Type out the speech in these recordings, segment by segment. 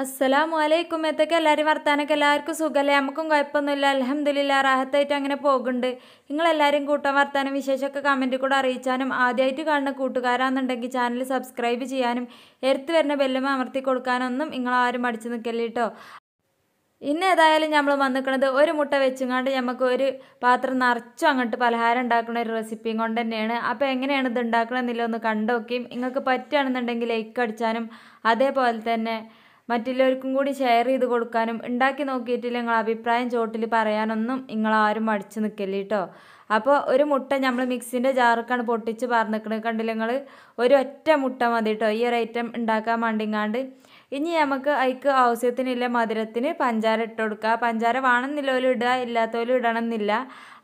അസ്സലാമു അലൈക്കും എത്തൊക്കെ എല്ലാവരും വർത്താനൊക്കെ എല്ലാവർക്കും സുഖമല്ലേ നമുക്കും കുഴപ്പമൊന്നുമില്ല അലഹമ്മദില്ല റാഹത്തായിട്ട് അങ്ങനെ പോകുന്നുണ്ട് നിങ്ങളെല്ലാവരും കൂട്ടം വർത്താനം വിശേഷമൊക്കെ കമൻറ്റിൽ കൂടെ അറിയിച്ചാനും ആദ്യമായിട്ട് കാണുന്ന കൂട്ടുകാരാണെന്നുണ്ടെങ്കിൽ ചാനൽ സബ്സ്ക്രൈബ് ചെയ്യാനും എടുത്തു വരുന്ന ബെല്ലും അമർത്തി കൊടുക്കാനൊന്നും നിങ്ങളാരും മടിച്ചു നിൽക്കല്ലേ കേട്ടോ ഇന്ന് ഏതായാലും നമ്മൾ വന്നിക്കണത് ഒരു മുട്ട വെച്ചുകൊണ്ട് നമുക്ക് ഒരു പാത്രം നിറച്ചും അങ്ങോട്ട് പലഹാരം ഉണ്ടാക്കുന്ന ഒരു റെസിപ്പിയും കൊണ്ട് തന്നെയാണ് അപ്പോൾ എങ്ങനെയാണ് ഇത് ഉണ്ടാക്കണമെന്നില്ല ഒന്ന് കണ്ടു നോക്കിയും നിങ്ങൾക്ക് പറ്റുകയാണെന്നുണ്ടെങ്കിൽ ലൈക്ക് അടിച്ചാനും അതേപോലെ തന്നെ മറ്റുള്ളവർക്കും കൂടി ഷെയർ ചെയ്ത് കൊടുക്കാനും ഉണ്ടാക്കി നോക്കിയിട്ടില്ല നിങ്ങൾ അഭിപ്രായം ചോട്ടിൽ പറയാനൊന്നും നിങ്ങൾ ആരും മടിച്ചു നിൽക്കല്ലേ കേട്ടോ അപ്പോൾ ഒരു മുട്ട നമ്മൾ മിക്സിൻ്റെ ജാറക്കാണ് പൊട്ടിച്ച് പറഞ്ഞിരിക്കണത് കണ്ടില്ല നിങ്ങൾ ഒരു ഒറ്റ മുട്ട മതി കേട്ടോ ഈ ഒരു ഐറ്റം ഉണ്ടാക്കാൻ വേണ്ടിങ്ങാണ്ട് ഇനി നമുക്ക് അതിക്ക് ആവശ്യത്തിനില്ല മധുരത്തിന് പഞ്ചാര ഇട്ട് കൊടുക്കുക പഞ്ചാര വേണമെന്നില്ല ഇടുക ഇല്ലാത്തവരും ഇടണമെന്നില്ല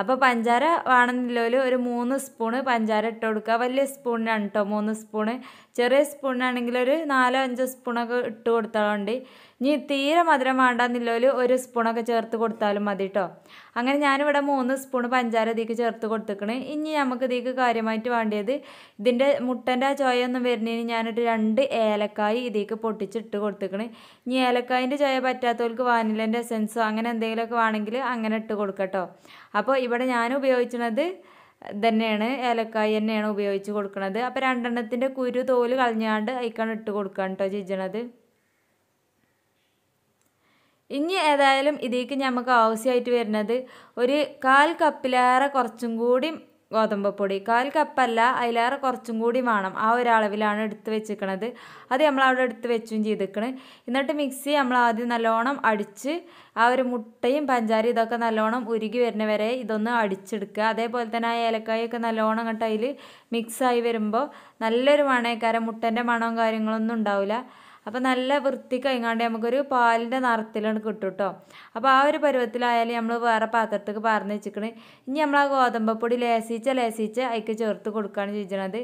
അപ്പോൾ പഞ്ചാര വേണമെന്നില്ലൊരു ഒരു മൂന്ന് സ്പൂണ് പഞ്ചാര ഇട്ട് കൊടുക്കുക വലിയ സ്പൂണിനാണ് കേട്ടോ മൂന്ന് സ്പൂണ് ചെറിയ സ്പൂണിനാണെങ്കിൽ ഒരു നാലോ അഞ്ചോ സ്പൂണൊക്കെ ഇട്ട് കൊടുത്താലുണ്ട് ഇനി തീരെ മധുരം വേണ്ടെന്നില്ലൊരു ഒരു സ്പൂണൊക്കെ ചേർത്ത് കൊടുത്താലും മതി കേട്ടോ അങ്ങനെ ഞാനിവിടെ മൂന്ന് സ്പൂൺ പഞ്ചാര ഇതിക്ക് ചേർത്ത് കൊടുത്തേക്കണ് ഇനി നമുക്ക് ഇതിക്ക് കാര്യമായിട്ട് വേണ്ടിയത് ഇതിൻ്റെ മുട്ടൻ്റെ ആ ചോയൊന്നും വരുന്നതിന് ഞാനൊരു രണ്ട് ഏലക്കായ് ഇതിക്ക് പൊട്ടിച്ചിട്ട് കൊടുത്തേക്കണ് ഇനി ഏലക്കായൻ്റെ ചോയ പറ്റാത്തവർക്ക് വാനിലേൻ്റെ എസെൻസോ അങ്ങനെ എന്തെങ്കിലുമൊക്കെ വേണമെങ്കിൽ അങ്ങനെ ഇട്ട് കൊടുക്കട്ടോ അപ്പോൾ ഇവിടെ ഞാൻ ഉപയോഗിക്കുന്നത് തന്നെയാണ് ഏലക്കായ തന്നെയാണ് ഉപയോഗിച്ച് കൊടുക്കുന്നത് അപ്പോൾ രണ്ടെണ്ണത്തിൻ്റെ കുരു തോല് കളഞ്ഞാണ്ട് അയക്കാണ് ഇട്ട് കൊടുക്കാൻ കേട്ടോ ചിജണത് ഇനി ഏതായാലും ഇതിലേക്ക് നമുക്ക് ആവശ്യമായിട്ട് വരുന്നത് ഒരു കാൽ കപ്പിലേറെ കുറച്ചും കൂടി ഗോതമ്പ് പൊടി കാൽ കപ്പല്ല അതിലേറെ കുറച്ചും കൂടി വേണം ആ ഒരു അളവിലാണ് എടുത്ത് വെച്ചിരിക്കണത് അത് നമ്മൾ അവിടെ എടുത്ത് വെച്ചും ചെയ്തിരിക്കണ് എന്നിട്ട് മിക്സി നമ്മൾ ആദ്യം നല്ലോണം അടിച്ച് ആ ഒരു മുട്ടയും പഞ്ചാരി ഇതൊക്കെ നല്ലോണം ഉരുകി വരുന്ന വരെ ഇതൊന്ന് അടിച്ചെടുക്കുക അതേപോലെ തന്നെ ആ ഏലക്കായൊക്കെ നല്ലോണം അങ്ങോട്ട് അതിൽ മിക്സായി വരുമ്പോൾ നല്ലൊരു മണയക്കാരം മുട്ടൻ്റെ മണവും കാര്യങ്ങളൊന്നും ഉണ്ടാവില്ല അപ്പോൾ നല്ല വൃത്തി കഴിഞ്ഞാണ്ട് നമുക്കൊരു പാലിൻ്റെ നിറത്തിലാണ് കിട്ടും കേട്ടോ അപ്പോൾ ആ ഒരു പരുവത്തിലായാലും നമ്മൾ വേറെ പാത്രത്തേക്ക് പറഞ്ഞു വെച്ചിക്കണേ ഇനി നമ്മൾ ആ ഗോതമ്പ് പൊടി ലേസിച്ച ലേസിച്ച അതിക്ക് ചേർത്ത് കൊടുക്കുകയാണ് ചോദിച്ചത്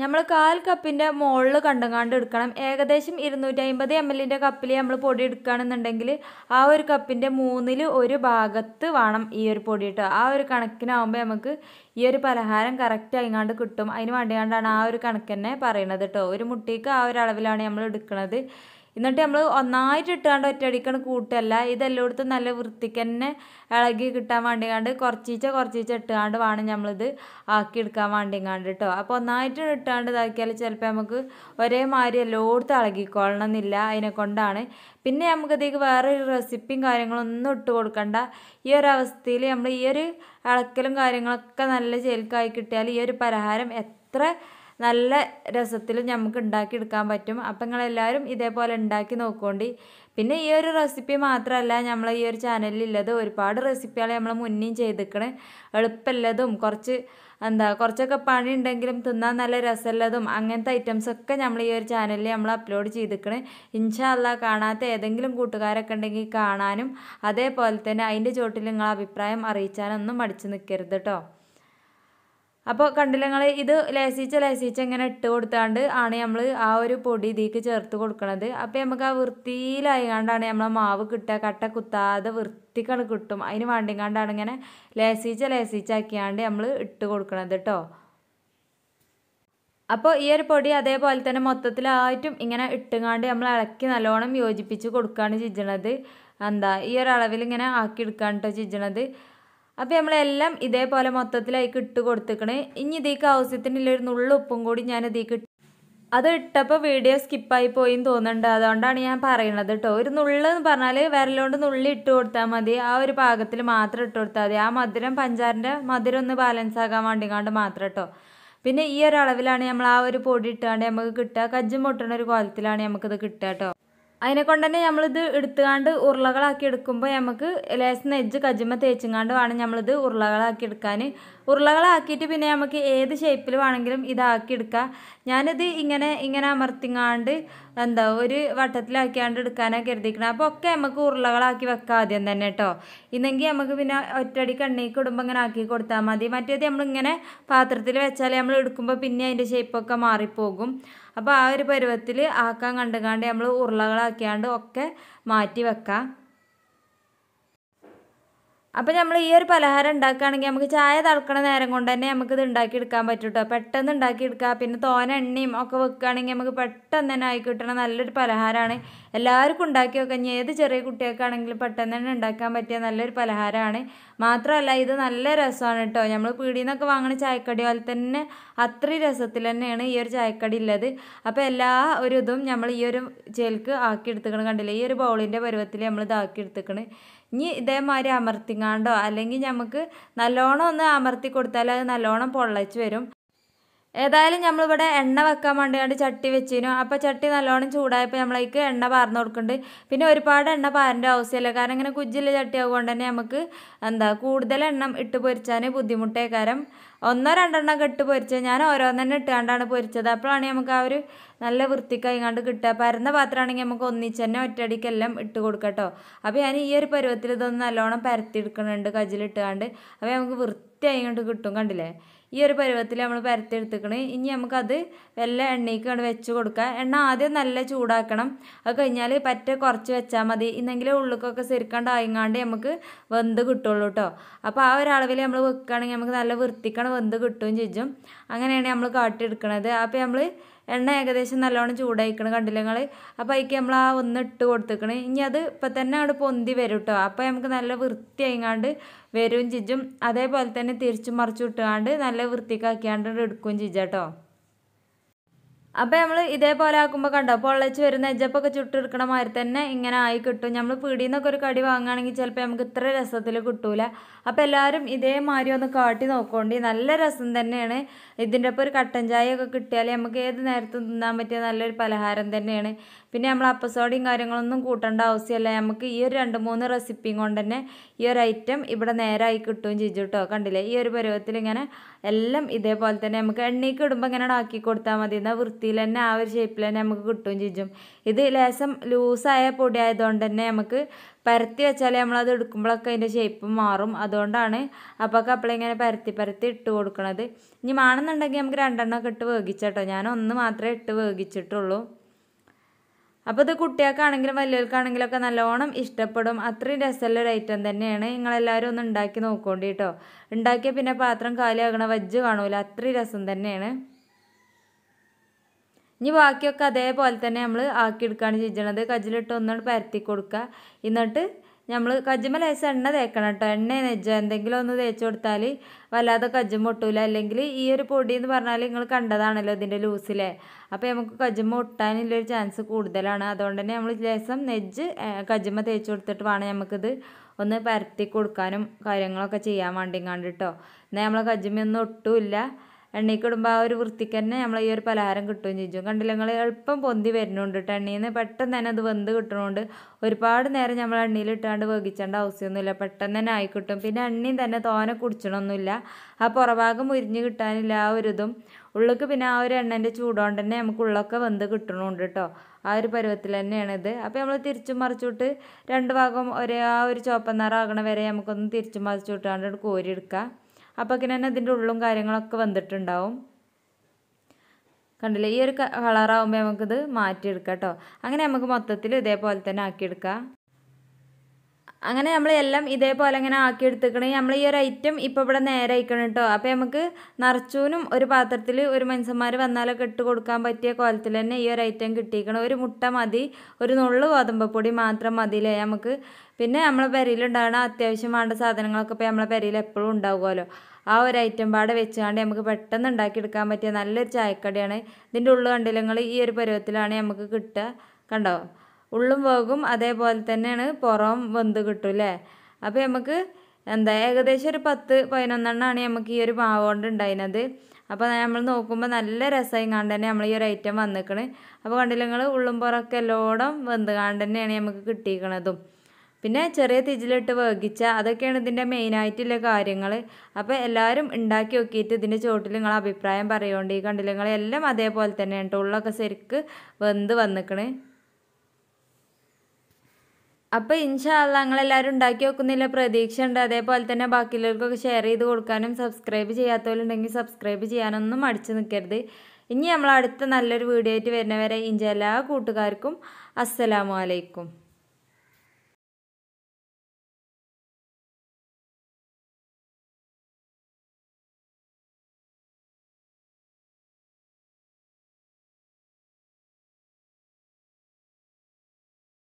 നമ്മൾ കാൽ കപ്പിൻ്റെ മുകളിൽ കണ്ടങ്ങാണ്ട് എടുക്കണം ഏകദേശം ഇരുന്നൂറ്റി അമ്പത് എം എല്ലിൻ്റെ കപ്പിൽ നമ്മൾ പൊടി എടുക്കുകയാണെന്നുണ്ടെങ്കിൽ ആ ഒരു കപ്പിൻ്റെ മൂന്നിൽ ഒരു ഭാഗത്ത് വേണം ഈ ഒരു പൊടി ഇട്ട് ആ ഒരു കണക്കിനാവുമ്പോൾ നമുക്ക് ഈ ഒരു പലഹാരം കറക്റ്റ് ആയിങ്ങാണ്ട് കിട്ടും അതിന് വേണ്ടിയാണ്ടാണ് ആ ഒരു കണക്ക് തന്നെ പറയണത് കേട്ടോ ഒരു മുട്ടിക്ക് ആ ഒരു അളവിലാണ് നമ്മൾ എടുക്കുന്നത് എന്നിട്ട് നമ്മൾ ഒന്നായിട്ട് ഇട്ടാണ്ട് ഒറ്റയടിക്കാണ് കൂട്ടല്ല ഇതെല്ലായിടത്തും നല്ല വൃത്തിക്ക് തന്നെ ഇളകി കിട്ടാൻ വേണ്ടിയാണ്ട് കുറച്ചീച്ച കുറച്ചീച്ച ഇട്ടാണ്ട് വേണം നമ്മളിത് ആക്കിയെടുക്കാൻ വേണ്ടിയാണ്ട് കേട്ടോ അപ്പോൾ ഒന്നായിട്ട് ഇട്ടാണ്ട് ഇതാക്കിയാൽ ചിലപ്പോൾ നമുക്ക് ഒരേ മാതിരി എല്ലായിടത്തും ഇളകിക്കൊള്ളണം എന്നില്ല അതിനെ കൊണ്ടാണ് പിന്നെ നമുക്കിതേക്ക് വേറെ ഒരു റെസിപ്പിയും കാര്യങ്ങളൊന്നും ഇട്ട് കൊടുക്കണ്ട ഈ ഒരു അവസ്ഥയിൽ നമ്മൾ ഈ ഒരു ഇളക്കലും കാര്യങ്ങളൊക്കെ നല്ല ചേൽക്കായി കിട്ടിയാൽ ഈ ഒരു പലഹാരം എത്ര നല്ല രസത്തിൽ നമുക്ക് ഉണ്ടാക്കിയെടുക്കാൻ പറ്റും അപ്പം നിങ്ങളെല്ലാവരും ഇതേപോലെ ഉണ്ടാക്കി നോക്കുകൊണ്ടി പിന്നെ ഈ ഒരു റെസിപ്പി മാത്രമല്ല നമ്മൾ ഈ ഒരു ചാനലിലുള്ളത് ഒരുപാട് റെസിപ്പികൾ നമ്മൾ മുന്നേയും ചെയ്തിരിക്കണേ എളുപ്പമുള്ളതും കുറച്ച് എന്താ കുറച്ചൊക്കെ പണി ഉണ്ടെങ്കിലും തിന്നാൻ നല്ല രസമുള്ളതും അങ്ങനത്തെ ഐറ്റംസൊക്കെ നമ്മൾ ഈ ഒരു ചാനലിൽ നമ്മൾ അപ്ലോഡ് ചെയ്തിരിക്കണേ ഇൻഷാല്ല കാണാത്ത ഏതെങ്കിലും കൂട്ടുകാരൊക്കെ ഉണ്ടെങ്കിൽ കാണാനും അതേപോലെ തന്നെ അതിൻ്റെ ചോട്ടിൽ നിങ്ങൾ അഭിപ്രായം അറിയിച്ചാനൊന്നും മടിച്ചു നിൽക്കരുത് കേട്ടോ അപ്പോൾ കണ്ടില്ലങ്ങൾ ഇത് ലേസിച്ച ലേസിച്ച് ഇങ്ങനെ ഇട്ട് കൊടുത്താണ്ട് ആണ് നമ്മൾ ആ ഒരു പൊടി ഇതിലേക്ക് ചേർത്ത് കൊടുക്കുന്നത് അപ്പോൾ നമുക്ക് ആ വൃത്തിയിലായതുകൊണ്ടാണ് നമ്മളെ മാവ് കിട്ടുക കട്ട കുത്താതെ വൃത്തിക്കാണ് കിട്ടും അതിന് വേണ്ടിങ്ങാണ്ടാണ് ഇങ്ങനെ ലേസിച്ച ലേസിച്ചാക്കിയാണ്ട് നമ്മൾ ഇട്ട് കൊടുക്കണത് കേട്ടോ അപ്പോൾ ഈ ഒരു പൊടി അതേപോലെ തന്നെ മൊത്തത്തിലായിട്ടും ഇങ്ങനെ ഇട്ടുങ്ങാണ്ട് നമ്മൾ ഇളക്കി നല്ലോണം യോജിപ്പിച്ച് കൊടുക്കുകയാണ് ചിജണത് എന്താ ഈ ഒരു അളവിൽ ഇങ്ങനെ ആക്കി എടുക്കാണ് കേട്ടോ ചിജണത് അപ്പോൾ നമ്മളെല്ലാം ഇതേപോലെ മൊത്തത്തിലേക്ക് ഇട്ട് കൊടുത്തിക്കണേ ഇനി ഇതേക്ക് ആവശ്യത്തിനുള്ള ഒരു നുള്ളുപ്പും കൂടി ഞാൻ ഇതേക്ക് അത് ഇട്ടപ്പോൾ വീഡിയോ സ്കിപ്പായി പോയിന്ന് തോന്നുന്നുണ്ട് അതുകൊണ്ടാണ് ഞാൻ പറയണത് കേട്ടോ ഒരു നുള്ളെന്ന് പറഞ്ഞാൽ വിരലുകൊണ്ട് നുള്ളി ഇട്ട് കൊടുത്താൽ മതി ആ ഒരു പാകത്തിൽ മാത്രം ഇട്ട് കൊടുത്താൽ മതി ആ മധുരം പഞ്ചാറിൻ്റെ മധുരം ഒന്ന് ബാലൻസ് ആകാൻ കൊണ്ട് മാത്രം കേട്ടോ പിന്നെ ഈ ഒരു അളവിലാണ് നമ്മൾ ആ ഒരു പൊടി ഇട്ടാണ്ട് നമുക്ക് കിട്ടുക കജ്ജും പൊട്ടണ ഒരു കോലത്തിലാണ് നമുക്കിത് കിട്ടുക കേട്ടോ അതിനെ കൊണ്ട് തന്നെ നമ്മളിത് എടുത്തുകൊണ്ട് ഉരുളകളാക്കി എടുക്കുമ്പോൾ നമുക്ക് ലേസം നെജ്ജ് കജിമ തേച്ചുങ്ങാണ്ട് വേണം നമ്മളിത് ഉരുളകളാക്കി എടുക്കാൻ ഉരുളകളാക്കിയിട്ട് പിന്നെ നമുക്ക് ഏത് ഷേപ്പിൽ വേണമെങ്കിലും ഇതാക്കി എടുക്കാം ഞാനിത് ഇങ്ങനെ ഇങ്ങനെ അമർത്തിങ്ങാണ്ട് എന്താ ഒരു വട്ടത്തിലാക്കിയാണ്ട് എടുക്കാനാണ് കരുതിക്കണം അപ്പോൾ ഒക്കെ നമുക്ക് ഉരുളകളാക്കി വെക്കാം ആദ്യം തന്നെ കേട്ടോ ഇന്നെങ്കിൽ നമുക്ക് പിന്നെ ഒറ്റടി കണ്ണീക്ക് ഇടുമ്പോൾ ഇങ്ങനെ ആക്കി കൊടുത്താൽ മതി മറ്റേത് നമ്മളിങ്ങനെ പാത്രത്തിൽ വെച്ചാൽ നമ്മൾ എടുക്കുമ്പോൾ പിന്നെ അതിൻ്റെ ഷേപ്പൊക്കെ മാറിപ്പോകും അപ്പോൾ ആ ഒരു പരുവത്തിൽ ആക്കാൻ കണ്ടുകാണ്ട് നമ്മൾ ഉരുളകളാക്കിയാണ്ട് ഒക്കെ മാറ്റി വെക്കാം അപ്പോൾ നമ്മൾ ഈ ഒരു പലഹാരം ഉണ്ടാക്കുകയാണെങ്കിൽ നമുക്ക് ചായ തിളക്കണ നേരം കൊണ്ട് തന്നെ നമുക്കിത് ഉണ്ടാക്കിയെടുക്കാൻ പറ്റും കേട്ടോ പെട്ടെന്ന് ഉണ്ടാക്കിയെടുക്കുക പിന്നെ തോന എണ്ണയും ഒക്കെ വെക്കുകയാണെങ്കിൽ നമുക്ക് പെട്ടെന്ന് തന്നെ ആയി നല്ലൊരു പലഹാരമാണ് എല്ലാവർക്കും ഉണ്ടാക്കി വെക്കാൻ ഏത് ചെറിയ കുട്ടികൾക്കാണെങ്കിലും പെട്ടെന്ന് തന്നെ ഉണ്ടാക്കാൻ പറ്റിയ നല്ലൊരു പലഹാരമാണ് മാത്രമല്ല ഇത് നല്ല രസമാണ് കേട്ടോ നമ്മൾ പീടിയിൽ നിന്നൊക്കെ വാങ്ങണ ചായക്കടി പോലെ തന്നെ അത്രയും രസത്തിൽ തന്നെയാണ് ഈ ഒരു ചായക്കടി ഉള്ളത് അപ്പോൾ എല്ലാ ഒരു ഇതും നമ്മൾ ഈ ഒരു ചേൽക്ക് ആക്കി എടുത്തുക്കണം കണ്ടില്ലേ ഈ ഒരു ബൗളിൻ്റെ പരുവത്തിൽ നമ്മൾ ഇതാക്കി എടുത്തുക്കണേ ഇനി ഇതേമാതിരി അമർത്തിങ്ങാണ്ടോ അല്ലെങ്കിൽ നമുക്ക് നല്ലോണം ഒന്ന് അമർത്തി കൊടുത്താൽ അത് നല്ലോണം പൊള്ളച്ച് വരും ഏതായാലും നമ്മളിവിടെ എണ്ണ വെക്കാൻ വേണ്ടിയാണ്ട് ചട്ടി വെച്ചിരുന്നു അപ്പോൾ ചട്ടി നല്ലോണം ചൂടായപ്പോൾ നമ്മളേക്ക് എണ്ണ പാർന്ന് കൊടുക്കുന്നുണ്ട് പിന്നെ ഒരുപാട് എണ്ണ പാരേണ്ട ആവശ്യമില്ല കാരണം ഇങ്ങനെ കുജ്ജില്ല ചട്ടി ആവുകൊണ്ട് തന്നെ നമുക്ക് എന്താ കൂടുതൽ എണ്ണം ഇട്ട് പൊരിച്ചാൽ ബുദ്ധിമുട്ടേ കാരണം ഒന്നോ രണ്ടെണ്ണം ഇട്ട് പൊരിച്ചത് ഞാൻ ഓരോന്നെണ്ണം ഇട്ടുകൊണ്ടാണ് പൊരിച്ചത് അപ്പോഴാണ് നമുക്ക് ആ ഒരു നല്ല വൃത്തിക്കായിങ്ങാണ്ട് കിട്ടുക പരന്ന പാത്രമാണെങ്കിൽ നമുക്ക് ഒന്നിച്ച് തന്നെ ഒറ്റയടിക്കെല്ലാം ഇട്ട് കൊടുക്കട്ടോ അപ്പോൾ ഞാൻ ഈ ഒരു പരുവത്തിൽ ഇതൊന്ന് നല്ലോണം പരത്തിയെടുക്കുന്നുണ്ട് കജിലിട്ടുകൊണ്ട് അപ്പോൾ നമുക്ക് വൃത്തിയായിങ്ങോട്ട് കിട്ടും കണ്ടില്ലേ ഈ ഒരു പരുവത്തിൽ നമ്മൾ പരത്തിയെടുത്തിക്കണേ ഇനി നമുക്കത് വല്ല എണ്ണയ്ക്ക് കണ്ട് വെച്ച് കൊടുക്കുക എണ്ണ ആദ്യം നല്ല ചൂടാക്കണം അത് കഴിഞ്ഞാൽ പറ്റ കുറച്ച് വെച്ചാൽ മതി ഇന്നെങ്കിൽ ഉള്ളിക്കൊക്കെ ശരിക്കാണ്ട് ആയിങ്ങാണ്ട് നമുക്ക് വെന്ത് കിട്ടുള്ളൂ കേട്ടോ അപ്പോൾ ആ ഒരളവിൽ നമ്മൾ വെക്കുകയാണെങ്കിൽ നമുക്ക് നല്ല വൃത്തിക്കാണ് വെന്ത് കിട്ടുകയും ചെയ്യും അങ്ങനെയാണ് നമ്മൾ കാട്ടിയെടുക്കണത് അപ്പോൾ നമ്മൾ എണ്ണ ഏകദേശം നല്ലോണം ചൂടായിക്കണ് കണ്ടില്ല നിങ്ങൾ അപ്പോൾ അതിക്ക് നമ്മൾ ആ ഒന്ന് ഇട്ട് കൊടുത്തേക്കണ് ഇനി അത് ഇപ്പം തന്നെ അവിടെ പൊന്തി വരും കേട്ടോ അപ്പോൾ നമുക്ക് നല്ല വൃത്തിയായിങ്ങാണ്ട് വരും ചിജും അതേപോലെ തന്നെ തിരിച്ചും മറിച്ചും ഇട്ടുകാണ്ട് നല്ല വൃത്തിക്കാക്കിയാണ്ട് എടുക്കുകയും ചിജ കേട്ടോ അപ്പോൾ നമ്മൾ ഇതേപോലെ ആക്കുമ്പോൾ കണ്ടോ പൊള്ളച്ച് വരുന്ന എജ്ജപ്പൊക്കെ ചുട്ടെടുക്കണ മാതിരി തന്നെ ഇങ്ങനെ ആയി കിട്ടും നമ്മൾ പീടിയിൽ ഒരു കടി വാങ്ങുകയാണെങ്കിൽ ചിലപ്പോൾ നമുക്ക് ഇത്ര രസത്തിൽ കിട്ടൂല അപ്പോൾ എല്ലാവരും ഇതേമാതിരി ഒന്ന് കാട്ടി നോക്കോണ്ടി നല്ല രസം തന്നെയാണ് ഇതിൻ്റെ ഒപ്പം ഒരു കട്ടൻ ചായ ഒക്കെ കിട്ടിയാൽ നമുക്ക് ഏത് നേരത്തും തിന്നാൻ പറ്റിയ നല്ലൊരു പലഹാരം തന്നെയാണ് പിന്നെ നമ്മൾ അപ്പസോഡിയും കാര്യങ്ങളൊന്നും കൂട്ടേണ്ട ആവശ്യമില്ല നമുക്ക് ഈ ഒരു രണ്ട് മൂന്ന് റെസിപ്പിയും കൊണ്ട് തന്നെ ഈ ഒരു ഐറ്റം ഇവിടെ നേരായി കിട്ടുകയും ചെയ്തു കേട്ടോ കണ്ടില്ലേ ഈ ഒരു പരുവത്തിൽ ഇങ്ങനെ എല്ലാം ഇതേപോലെ തന്നെ നമുക്ക് എണ്ണയ്ക്ക് ഇടുമ്പോൾ ഇങ്ങനെ ആക്കി കൊടുത്താൽ മതി എന്നാൽ വൃത്തിയിൽ തന്നെ ആ ഒരു ഷേപ്പിൽ തന്നെ നമുക്ക് കിട്ടുകയും ചെയ്യും ഇത് ലേശം ലൂസായ പൊടി ആയതുകൊണ്ട് തന്നെ നമുക്ക് പരത്തി വെച്ചാൽ നമ്മളത് എടുക്കുമ്പോഴൊക്കെ അതിൻ്റെ ഷേപ്പ് മാറും അതുകൊണ്ടാണ് അപ്പോൾ അപ്പോഴിങ്ങനെ പരത്തി പരത്തി ഇട്ട് കൊടുക്കുന്നത് ഇനി മാണെന്നുണ്ടെങ്കിൽ നമുക്ക് രണ്ടെണ്ണമൊക്കെ ഇട്ട് വേവിച്ചോട്ടോ ഞാൻ ഒന്ന് മാത്രമേ ഇട്ട് വേഗിച്ചിട്ടുള്ളൂ അപ്പോൾ ഇത് കുട്ടികൾക്കാണെങ്കിലും വലിയവർക്കാണെങ്കിലും ഒക്കെ നല്ലോണം ഇഷ്ടപ്പെടും അത്രയും രസമുള്ള ഒരു ഐറ്റം തന്നെയാണ് നിങ്ങളെല്ലാവരും ഒന്ന് ഉണ്ടാക്കി നോക്കോണ്ടി കേട്ടോ ഉണ്ടാക്കിയാൽ പിന്നെ പാത്രം കാലിയാകണ വജ്ജ് കാണൂല അത്രയും രസം തന്നെയാണ് ഇനി ബാക്കിയൊക്കെ അതേപോലെ തന്നെ നമ്മൾ ആക്കിയെടുക്കുകയാണ് ചെയ്യണത് കജിലിട്ട് ഒന്നുകൂടി പരത്തി കൊടുക്കുക എന്നിട്ട് നമ്മൾ കജ്ജുമ ലേശം എണ്ണ തേക്കണം കേട്ടോ എണ്ണ നെജ്ജോ എന്തെങ്കിലും ഒന്ന് തേച്ച് കൊടുത്താൽ വല്ലാതെ കജ്ജും പൊട്ടൂല അല്ലെങ്കിൽ ഈ ഒരു പൊടി എന്ന് പറഞ്ഞാൽ നിങ്ങൾ കണ്ടതാണല്ലോ ഇതിൻ്റെ ലൂസിലെ അപ്പോൾ നമുക്ക് കജ്ജുമ ഒട്ടാനുള്ളൊരു ചാൻസ് കൂടുതലാണ് അതുകൊണ്ട് തന്നെ നമ്മൾ ലേശം നെജ്ജ് കജ്ജുമ തേച്ച് കൊടുത്തിട്ട് വേണം നമുക്കിത് ഒന്ന് പരത്തി കൊടുക്കാനും കാര്യങ്ങളൊക്കെ ചെയ്യാൻ വേണ്ടിയും കണ്ടിട്ടോ എന്നാൽ കജ്ജുമ ഒന്നും ഒട്ടുമില്ല എണ്ണയ്ക്ക് ഇടുമ്പോൾ ആ ഒരു വൃത്തിക്ക് തന്നെ നമ്മൾ ഈ ഒരു പലഹാരം കിട്ടുകയും ചെയ്യും കണ്ടില്ല നിങ്ങൾ എളുപ്പം പൊന്തി വരുന്നുണ്ട് കേട്ടോ എണ്ണയിൽ നിന്ന് പെട്ടെന്ന് തന്നെ അത് വെന്ത് കിട്ടുന്നുണ്ട് ഒരുപാട് നേരം നമ്മൾ എണ്ണയിൽ ഇട്ടാണ്ട് വേവിച്ചേണ്ട ആവശ്യമൊന്നുമില്ല പെട്ടെന്ന് തന്നെ ആയി കിട്ടും പിന്നെ എണ്ണയും തന്നെ തോനെ കുടിച്ചണമൊന്നുമില്ല ആ പുറഭാഗം ഉരിഞ്ഞ് കിട്ടാനില്ല ആ ഒരു ഇതും ഉള്ളിക്ക് പിന്നെ ആ ഒരു എണ്ണൻ്റെ ചൂടുകൊണ്ട് തന്നെ നമുക്ക് ഉള്ളൊക്കെ വെന്ത് കിട്ടണമുണ്ട് കേട്ടോ ആ ഒരു പരുവത്തിൽ തന്നെയാണിത് അപ്പോൾ നമ്മൾ തിരിച്ചും മറിച്ചിട്ട് രണ്ട് ഭാഗം ഒരേ ആ ഒരു ചുവപ്പ നിറം വരെ നമുക്കൊന്ന് തിരിച്ചും മറിച്ചിട്ടാണ്ട് എടുക്കാം അപ്പോഴേക്കിന് തന്നെ അതിൻ്റെ ഉള്ളും കാര്യങ്ങളൊക്കെ വന്നിട്ടുണ്ടാവും കണ്ടില്ലേ ഈ ഒരു കളറാവുമ്പോൾ നമുക്കിത് മാറ്റിയെടുക്കാം കേട്ടോ അങ്ങനെ നമുക്ക് മൊത്തത്തിൽ ഇതേപോലെ തന്നെ ആക്കിയെടുക്കാം അങ്ങനെ നമ്മൾ എല്ലാം ഇതേപോലെ ഇങ്ങനെ ആക്കി എടുത്തിക്കണേ നമ്മൾ ഈ ഒരു ഐറ്റം ഇപ്പോൾ ഇവിടെ നേരെ അയക്കണം കേട്ടോ അപ്പോൾ നമുക്ക് നിറച്ചൂനും ഒരു പാത്രത്തിൽ ഒരു മനുഷ്യന്മാർ വന്നാലൊക്കെ ഇട്ട് കൊടുക്കാൻ പറ്റിയ കോലത്തിൽ തന്നെ ഈ ഒരു ഐറ്റം കിട്ടിയിരിക്കണം ഒരു മുട്ട മതി ഒരു നുള്ളു ഗോതമ്പപ്പൊടി മാത്രം മതിയില്ലേ നമുക്ക് പിന്നെ നമ്മളെ പെരയിലുണ്ടാകുന്ന അത്യാവശ്യം വേണ്ട സാധനങ്ങളൊക്കെ ഇപ്പോൾ നമ്മളെ പെരയിൽ എപ്പോഴും ഉണ്ടാവുമല്ലോ ആ ഒരു ഐറ്റം പാടെ വെച്ചുകൊണ്ട് നമുക്ക് പെട്ടെന്ന് ഉണ്ടാക്കിയെടുക്കാൻ പറ്റിയ നല്ലൊരു ചായക്കടിയാണ് ഇതിൻ്റെ ഉള്ളു കണ്ടില്ലെങ്കിൽ ഈ ഒരു പരുവത്തിലാണ് നമുക്ക് കിട്ടുക കണ്ടോ ഉള്ളും പോകും അതേപോലെ തന്നെയാണ് പുറവും വെന്ത് കിട്ടും അല്ലേ അപ്പോൾ നമുക്ക് എന്താ ഏകദേശം ഒരു പത്ത് പതിനൊന്നെണ്ണമാണ് നമുക്ക് ഈ ഒരു മാവ് കൊണ്ട് ഉണ്ടായിരുന്നത് അപ്പോൾ നമ്മൾ നോക്കുമ്പോൾ നല്ല രസമായി കാണ്ട് തന്നെ നമ്മൾ ഈ ഒരു ഐറ്റം വന്നിക്കണ് അപ്പോൾ കണ്ടില്ല നിങ്ങൾ ഉള്ളും പുറമൊക്കെ എല്ലോടം വെന്ത് കാണ്ട് തന്നെയാണ് നമുക്ക് കിട്ടിയിരിക്കണതും പിന്നെ ചെറിയ തിജിലിട്ട് വേഗിച്ച അതൊക്കെയാണ് ഇതിൻ്റെ മെയിനായിട്ടുള്ള കാര്യങ്ങൾ അപ്പോൾ എല്ലാവരും ഉണ്ടാക്കി നോക്കിയിട്ട് ഇതിൻ്റെ ചോട്ടിൽ നിങ്ങൾ അഭിപ്രായം പറയുകൊണ്ട് ഈ കണ്ടില്ല എല്ലാം അതേപോലെ തന്നെയാണ് ഉള്ളൊക്കെ ശരിക്ക് വെന്ത് വന്നിക്കണേ അപ്പോൾ ഇൻഷാല്ല എല്ലാവരും ഉണ്ടാക്കി വെക്കുന്നില്ല പ്രതീക്ഷയുണ്ട് അതേപോലെ തന്നെ ബാക്കിയുള്ളവർക്കൊക്കെ ഷെയർ ചെയ്ത് കൊടുക്കാനും സബ്സ്ക്രൈബ് ചെയ്യാത്തവരുണ്ടെങ്കിൽ സബ്സ്ക്രൈബ് ചെയ്യാനൊന്നും അടിച്ചു നിൽക്കരുത് ഇനി നമ്മൾ അടുത്ത നല്ലൊരു വീഡിയോ ആയിട്ട് വരുന്നവരെ ഇൻഷാ എല്ലാ കൂട്ടുകാർക്കും അസ്സലാമലൈക്കും